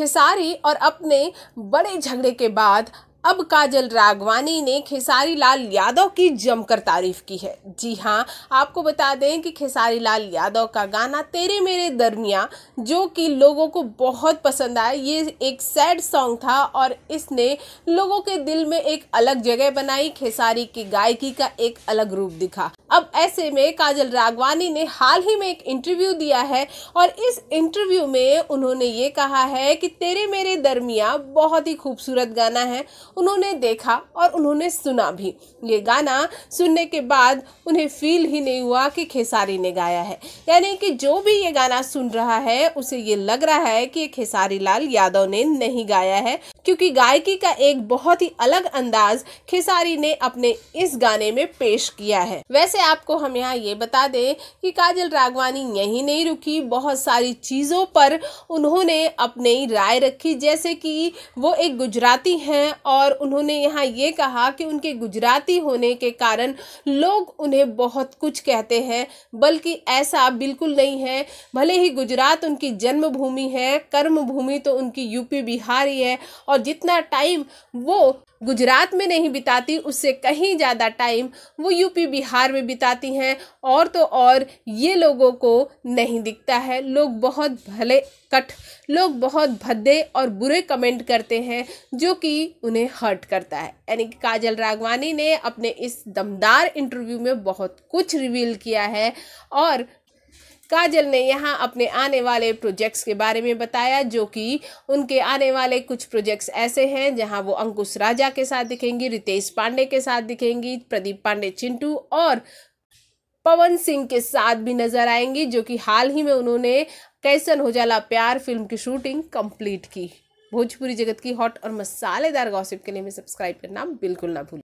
खेसारी और अपने बड़े झगड़े के बाद अब काजल राघवानी ने खेसारी लाल यादव की जमकर तारीफ की है जी हाँ आपको बता दें कि खेसारी लाल यादव का गाना तेरे मेरे दरमिया जो कि लोगों को बहुत पसंद आया ये एक सैड सॉन्ग था और इसने लोगों के दिल में एक अलग जगह बनाई खेसारी की गायकी का एक अलग रूप दिखा अब ऐसे में काजल राघवानी ने हाल ही में एक इंटरव्यू दिया है और इस इंटरव्यू में उन्होंने ये कहा है कि तेरे मेरे दरमिया बहुत ही खूबसूरत गाना है उन्होंने देखा और उन्होंने सुना भी ये गाना सुनने के बाद उन्हें फील ही नहीं हुआ कि खेसारी ने गाया है यानी कि जो भी ये गाना सुन रहा है उसे ये लग रहा है कि ये खेसारी लाल यादव ने नहीं गाया है क्योंकि गायकी का एक बहुत ही अलग अंदाज खेसारी ने अपने इस गाने में पेश किया है वैसे आपको हम यहाँ ये बता दें कि काजल रागवानी यही नहीं रुकी बहुत सारी चीज़ों पर उन्होंने अपनी राय रखी जैसे कि वो एक गुजराती हैं और और उन्होंने यहाँ ये कहा कि उनके गुजराती होने के कारण लोग उन्हें बहुत कुछ कहते हैं बल्कि ऐसा बिल्कुल नहीं है भले ही गुजरात उनकी जन्मभूमि है कर्म भूमि तो उनकी यूपी बिहार ही है और जितना टाइम वो गुजरात में नहीं बिताती उससे कहीं ज़्यादा टाइम वो यूपी बिहार में बिताती हैं और तो और ये लोगों को नहीं दिखता है लोग बहुत भले कट लोग बहुत भद्दे और बुरे कमेंट करते हैं जो कि उन्हें हर्ट करता है यानी कि काजल रागवानी ने अपने इस दमदार इंटरव्यू में बहुत कुछ रिवील किया है और काजल ने यहाँ अपने आने वाले प्रोजेक्ट्स के बारे में बताया जो कि उनके आने वाले कुछ प्रोजेक्ट्स ऐसे हैं जहाँ वो अंकुश राजा के साथ दिखेंगी रितेश पांडे के साथ दिखेंगी प्रदीप पांडे चिंटू और पवन सिंह के साथ भी नजर आएंगी जो कि हाल ही में उन्होंने कैसन हो जाला प्यार फिल्म की शूटिंग कंप्लीट की भोजपुरी जगत की हॉट और मसालेदार गॉसिप के लिए सब्सक्राइब करना बिल्कुल ना भूलें